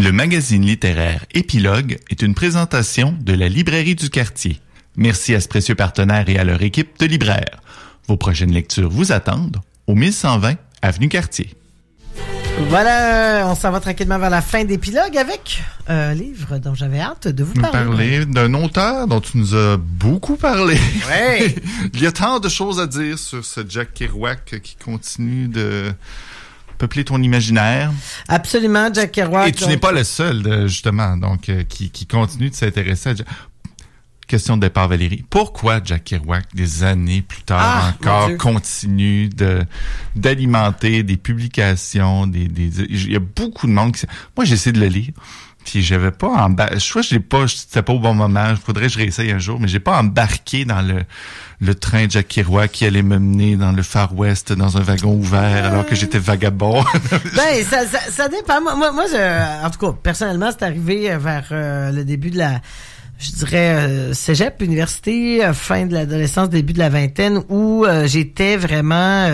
Le magazine littéraire Épilogue est une présentation de la librairie du quartier. Merci à ce précieux partenaire et à leur équipe de libraires. Vos prochaines lectures vous attendent au 1120 Avenue Quartier. Voilà, on s'en va tranquillement vers la fin d'épilogue avec euh, un livre dont j'avais hâte de vous parler. Parler d'un auteur dont tu nous as beaucoup parlé. Oui. Il y a tant de choses à dire sur ce Jack Kerouac qui continue de peupler ton imaginaire. Absolument, Jack Kerouac. Et tu n'es pas le seul, justement, donc euh, qui, continue de s'intéresser à Jack. question de départ, Valérie. Pourquoi Jack Kerouac, des années plus tard ah, encore, continue de d'alimenter des publications, des, il y a beaucoup de monde qui, moi j'essaie de le lire. Puis j'avais pas embarqué. Je crois que j'ai pas. C'était pas au bon moment. Je faudrait que je réessaye un jour, mais j'ai pas embarqué dans le, le train de Jack qui allait me mener dans le Far West dans un wagon ouvert alors que j'étais vagabond. ben, ça, ça, ça, dépend. Moi, moi je, en tout cas, personnellement, c'est arrivé euh, vers euh, le début de la je dirais euh, cégep, université, fin de l'adolescence, début de la vingtaine, où j'étais vraiment...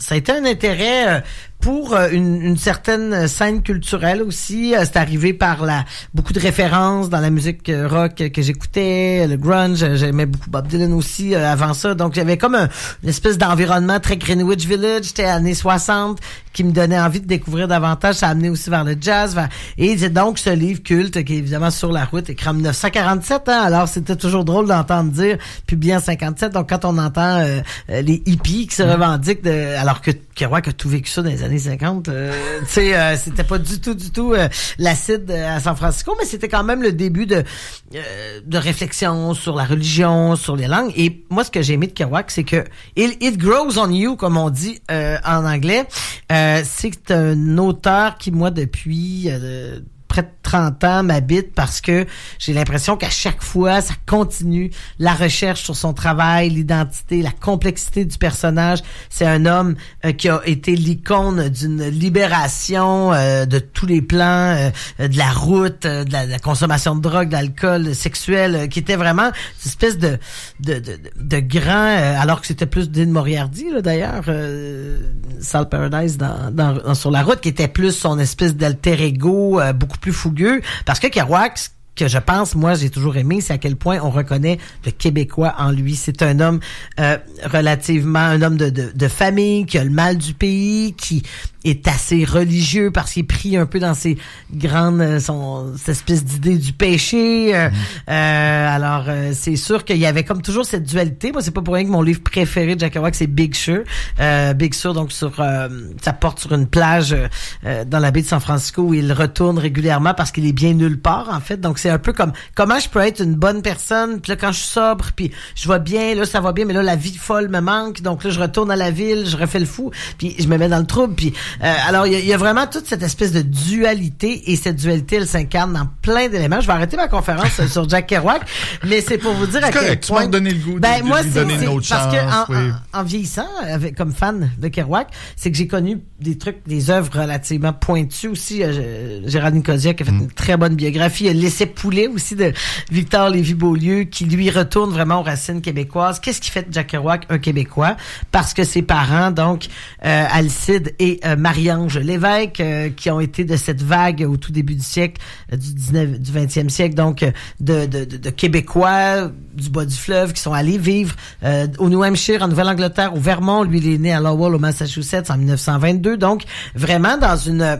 ça a été un intérêt pour euh, une, une, certaine scène culturelle aussi. Euh, c'est arrivé par la beaucoup de références dans la musique euh, rock que j'écoutais, le grunge. J'aimais beaucoup Bob Dylan aussi avant ça. Donc j'avais comme un, une espèce d'environnement très Greenwich Village, c'était années 60, qui me donnait envie de découvrir davantage. Ça a amené aussi vers le jazz. Et c'est donc ce livre culte qui est évidemment sur la route, écrit 947. Hein? Alors c'était toujours drôle d'entendre dire puis en 57. Donc quand on entend les hippies qui se mmh. revendiquent, de, alors que Kerouac a tout vécu ça dans les années 50. Euh, euh, c'était pas du tout, du tout euh, l'acide à San Francisco, mais c'était quand même le début de, de réflexion sur la religion, sur les langues. Et moi, ce que j'ai aimé de Kerouac, c'est que it, it, grows on you, comme on dit en anglais. c'est un auteur qui, moi, depuis 30 ans m'habite parce que j'ai l'impression qu'à chaque fois, ça continue la recherche sur son travail, l'identité, la complexité du personnage. C'est un homme euh, qui a été l'icône d'une libération euh, de tous les plans, euh, de la route, de la, consommation de drogue, d'alcool, sexuel, qui était vraiment une espèce de, de, de, de grand, alors que c'était plus Dean Moriarty, d'ailleurs, Sal Paradise dans, sur la route, qui était plus son espèce d'alter ego, beaucoup plus fougueux parce que Kerouac, ce que je pense, moi, j'ai toujours aimé, c'est à quel point on reconnaît le Québécois en lui. C'est un homme euh, relativement, un homme de, de, famille, qui a le mal du pays, qui est assez religieux parce qu'il prie un peu dans ses grandes euh, son cette espèce d'idée du péché euh, mhm. euh, alors c'est sûr qu'il y avait comme toujours cette dualité moi c'est pas pour rien que mon livre préféré de Jack Kerouac c'est Big Sur Big Sur donc sur ça porte sur une plage dans la baie de San Francisco où il retourne régulièrement parce qu'il est bien nulle part en fait donc c'est un peu comme comment je peux être une bonne personne puis là quand je suis sobre puis je vois bien là ça va bien mais là la vie folle me manque donc là je retourne à la ville je refais le fou puis je me mets dans le trouble puis euh, alors, il y, a vraiment toute cette espèce de dualité et cette dualité, elle s'incarne dans plein d'éléments. Je vais arrêter ma conférence sur Jack Kerouac, mais c'est pour vous dire à quel point. Tu donné le goût de, ben, lui donner une autre parce chance, que en, vieillissant, avec, comme fan de Kerouac, c'est que j'ai connu des trucs, des œuvres relativement pointues aussi. Euh, euh Gérard qui a fait mm. une très bonne biographie. Il a laissé poulet aussi de Victor Lévy-Beaulieu qui lui retourne vraiment aux racines québécoises. Qu'est-ce qui fait de Jack Kerouac un Québécois? Parce que ses parents, donc euh, Alcide et Marie-Ange Lévesque, euh, qui ont été de cette vague au tout début du siècle, euh, du, 19, du 20e siècle, donc euh, de, de, de, Québécois du bas du fleuve qui sont allés vivre au New Hampshire, en Nouvelle-Angleterre, au Vermont. Lui, il est né à Lowell, au Massachusetts, en 1922. Donc, vraiment dans une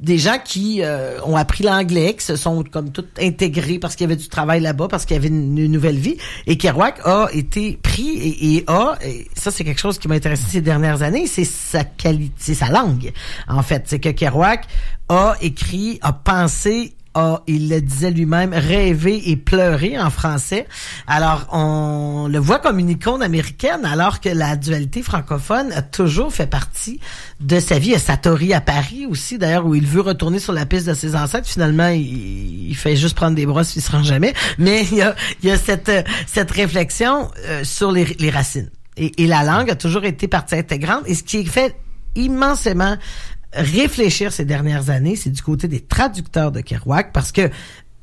des gens qui euh, ont appris l'anglais, qui se sont comme tout intégrés parce qu'il y avait du travail là-bas, parce qu'il y avait une, nouvelle vie. Et Kerouac a été pris et, et a, et ça c'est quelque chose qui m'a intéressé ces dernières années, c'est sa qualité, sa langue en fait. C'est que Kerouac a écrit, a pensé il le disait lui-même, rêver et pleurer en français. Alors, on le voit comme une icône américaine, alors que la dualité francophone a toujours fait partie de sa vie. Il y à Paris aussi, d'ailleurs, où il veut retourner sur la piste de ses ancêtres. Finalement, il, fait juste prendre des brosses, il se rend jamais. Mais il y a, il y a cette, cette réflexion euh, sur les, racines. Et, et, la langue a toujours été partie intégrante. Et ce qui fait immensément réfléchir ces dernières années, c'est du côté des traducteurs de Kerouac, parce que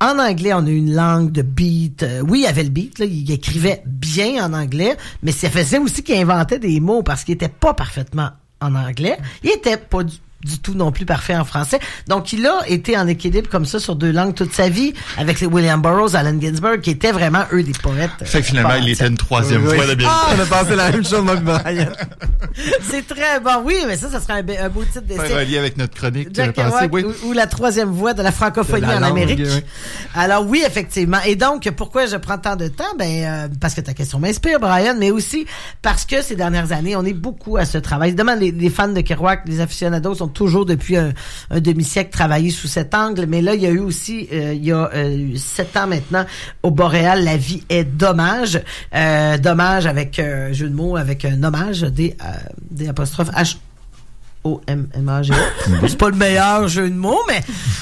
en anglais, on a une langue de beat. Euh, oui, il avait le beat, il écrivait bien en anglais, mais ça faisait aussi qu'il inventait des mots parce qu'il n'était pas parfaitement en anglais. Il était pas du, du tout non plus parfait en français. Donc, il a été en équilibre comme ça sur deux langues toute sa vie avec les William Burroughs, Allen Ginsberg, qui étaient vraiment, eux, des poètes. Fait que finalement, il était une troisième fois de bien. Ah, on a pensé la même chose, C'est très bon. Oui, mais ça, ça serait un, beau titre d'essai. relié avec notre chronique. Jack euh, oui. ou, la troisième voix de la francophonie en Amérique. Alors, oui, effectivement. Et donc, pourquoi je prends tant de temps? Ben, euh, parce que ta question m'inspire, Brian, mais aussi parce que ces dernières années, on est beaucoup à ce travail. Demande les, les fans de Kerouac, les aficionados sont toujours depuis un, demi-siècle travaillé sous cet angle, mais là, il y a eu aussi, euh, il y a euh, sept ans maintenant, au Boréal, la vie est dommage. Euh, dommage avec un jeu de mots, avec un hommage des, des apostrophes H o m m C'est pas le meilleur jeu de mots, mais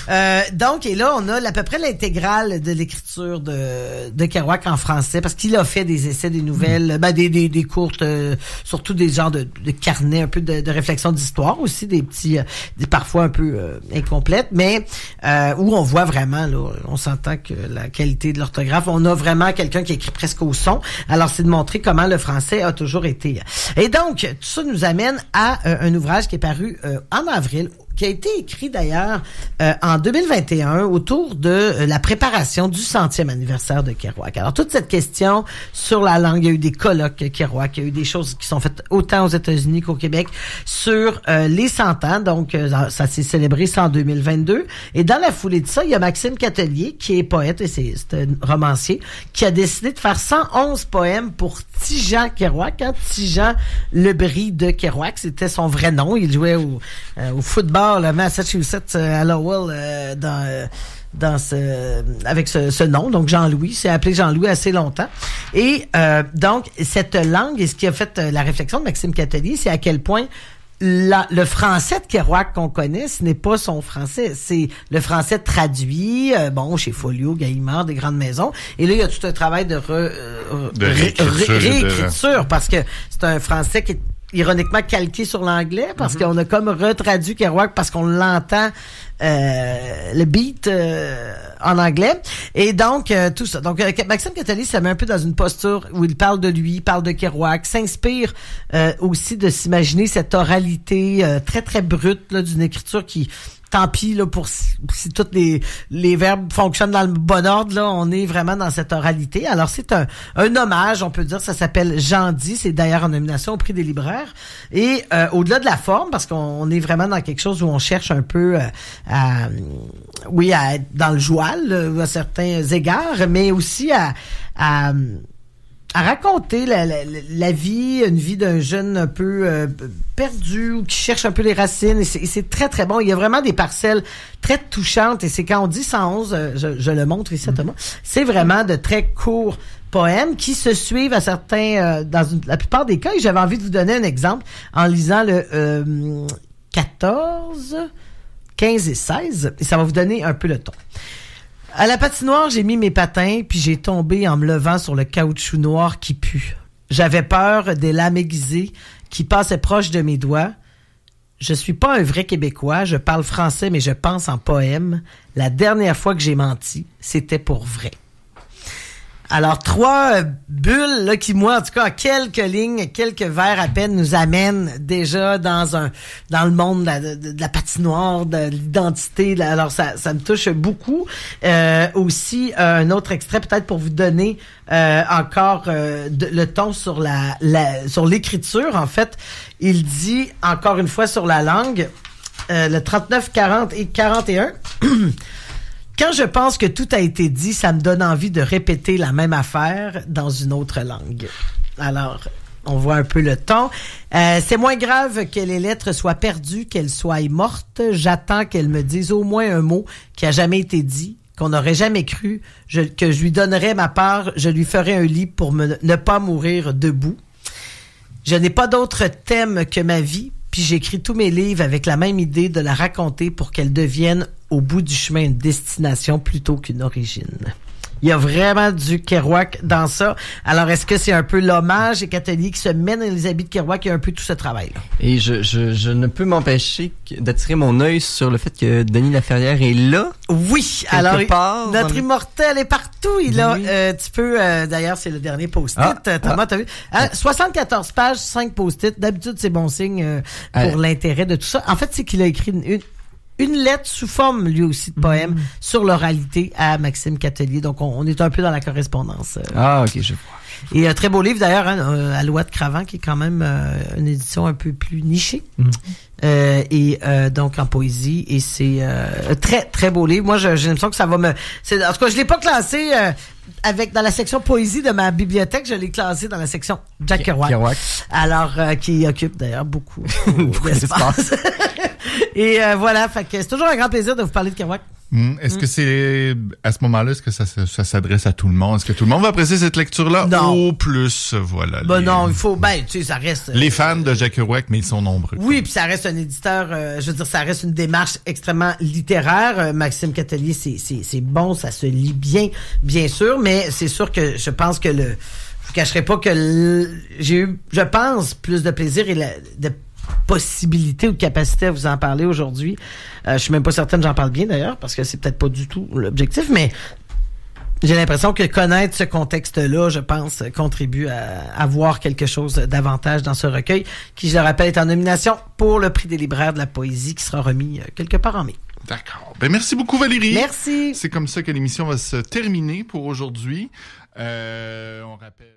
euh, donc, et là, on a à peu près l'intégrale de l'écriture de, de Kerouac en français, parce qu'il a fait des essais, des nouvelles, mm. ben, des, des, des courtes, euh, surtout des genres de, de carnets, un peu de, réflexion d'histoire aussi, des petits, euh, des, parfois un peu incomplètes, mais où on voit vraiment, là, on s'entend que la qualité de l'orthographe, on a vraiment quelqu'un qui écrit presque au son. Alors, c'est de montrer comment le français a toujours été. Et donc, tout ça nous amène à un ouvrage qui est euh, en avril qui a été écrit d'ailleurs euh, en 2021 autour de euh, la préparation du centième anniversaire de Kerouac. Alors toute cette question sur la langue, il y a eu des colloques Kerouac, il y a eu des choses qui sont faites autant aux États-Unis qu'au Québec sur euh, les cent ans. Donc ça s'est célébré ça en 2022. Et dans la foulée de ça, il y a Maxime Catelier qui est poète et c'est un romancier qui a décidé de faire 111 poèmes pour Tijan Kerouac. Hein? Tijan Lebris de Kerouac, c'était son vrai nom. Il jouait au, au football le Massachusetts euh, à Lowell, euh, dans euh, dans ce avec ce, nom donc Jean-Louis c'est appelé Jean-Louis assez longtemps et donc cette langue et ce qui a fait la réflexion de Maxime Catali c'est à quel point le français de Kerouac qu'on connaît, ce n'est pas son français, c'est le français traduit, bon, chez Folio, Gallimard, des grandes maisons. Et là, il y a tout un travail de, réécriture, parce que c'est un français qui est ironiquement calqué sur l'anglais parce mhm. qu'on a comme retraduit Kerouac parce qu'on l'entend euh, le beat euh, en anglais. Et donc, euh, tout ça. Donc, Maxime Catalyst se met un peu dans une posture où il parle de lui, parle de Kerouac, s'inspire aussi de s'imaginer cette oralité très, très brute d'une écriture qui tant pis là pour si, tous les, les verbes fonctionnent dans le bon ordre là, on est vraiment dans cette oralité. Alors c'est un, un hommage, on peut dire, ça s'appelle Jandy, c'est d'ailleurs en nomination au prix des libraires et au-delà de la forme parce qu'on est vraiment dans quelque chose où on cherche un peu à euh, oui, à être dans le joual euh, à certains égards, mais aussi à, à, raconter la, vie, une vie d'un jeune un peu euh, perdu ou qui cherche un peu les racines. Et c'est très, très bon. Il y a vraiment des parcelles très touchantes. Et c'est quand on dit 111, je, le montre ici à mm-hmm. Thomas, c'est vraiment de très courts poèmes qui se suivent à certains, dans la plupart des cas. Et j'avais envie de vous donner un exemple en lisant le 14 15 et 16, et ça va vous donner un peu le ton. À la patinoire, j'ai mis mes patins, puis j'ai tombé en me levant sur le caoutchouc noir qui pue. J'avais peur des lames aiguisées qui passaient proches de mes doigts. Je suis pas un vrai Québécois, je parle français, mais je pense en poème. La dernière fois que j'ai menti, c'était pour vrai. Alors, trois euh, bulles là, qui, moi, en tout cas, quelques lignes, quelques vers à peine nous amènent déjà dans un dans le monde de la, patinoire, de l'identité. Alors, ça, ça me touche beaucoup. Euh, aussi, un autre extrait peut-être pour vous donner euh, encore le ton sur la sur l'écriture. En fait, il dit encore une fois sur la langue le 39, 40 et 41. Quand je pense que tout a été dit, ça me donne envie de répéter la même affaire dans une autre langue. Alors, on voit un peu le temps. Euh, c'est moins grave que les lettres soient perdues, qu'elles soient mortes. J'attends qu'elles me disent au moins un mot qui a jamais été dit, qu'on n'aurait jamais cru, que je lui donnerais ma part, je lui ferai un lit pour ne pas mourir debout. Je n'ai pas d'autre thème que ma vie, puis j'écris tous mes livres avec la même idée de la raconter pour qu'elle devienne au bout du chemin une destination plutôt qu'une origine. Il y a vraiment du Kerouac dans ça. Alors, est-ce que c'est un peu l'hommage et catholique qui se mène dans les habits de Kerouac? et un peu tout ce travail-là. Et je, ne peux m'empêcher d'attirer mon œil sur le fait que Denis Laferrière est là. Oui, alors notre immortel est partout. Il a, un petit euh, peu... Euh, d'ailleurs, c'est le dernier post-it. Ah, euh, Thomas, ah. vu? 74 ah, pages, 5 post-it. D'habitude, c'est bon signe pour l'intérêt de tout ça. En fait, c'est qu'il a écrit une une lettre sous forme, lui aussi, de poème mm. sur l'oralité à Maxime Catelier. Donc, on, est un peu dans la correspondance. Euh. ah, ok, je vois. Et un très beau livre d'ailleurs, hein, à euh, loi de Cravant, qui est quand même euh, une édition un peu plus nichée. Mm. et donc en poésie. Et c'est un très, très beau livre. Moi, j'ai l'impression que ça va me. En tout cas, je l'ai pas classé avec dans la section poésie de ma bibliothèque, je l'ai classé dans la section Jack Kerouac. Alors euh, qui occupe d'ailleurs beaucoup, euh, d'espace. Et euh, voilà, c'est toujours un grand plaisir de vous parler de Kerouac. Hmm. Est-ce que hmm. c'est à ce moment-là, est-ce que ça, s'adresse à tout le monde Est-ce que tout le monde va apprécier cette lecture-là Non. Au plus, voilà. Ben non, il faut. Ben, tu sais, ça reste. Euh, les fans de Jack Kerouac, mais ils sont nombreux. Oui, puis ça reste un éditeur. Euh, je veux dire, ça reste une démarche extrêmement littéraire. Euh, Maxime Catelier, c'est bon, ça se lit bien, bien sûr, mais c'est sûr que je pense que le. Je vous cacherai pas que j'ai eu, je pense, plus de plaisir et de possibilité ou capacité à vous en parler aujourd'hui. Euh, je suis même pas certaine j'en parle bien d'ailleurs parce que c'est peut-être pas du tout l'objectif, mais j'ai l'impression que connaître ce contexte-là, je pense, contribue à, avoir quelque chose davantage dans ce recueil, qui, je le rappelle, est en nomination pour le prix des libraires de la poésie qui sera remis euh, quelque part en mai. D'accord. Ben, merci beaucoup Valérie. Merci. C'est comme ça que l'émission va se terminer pour aujourd'hui. Euh, on rappelle.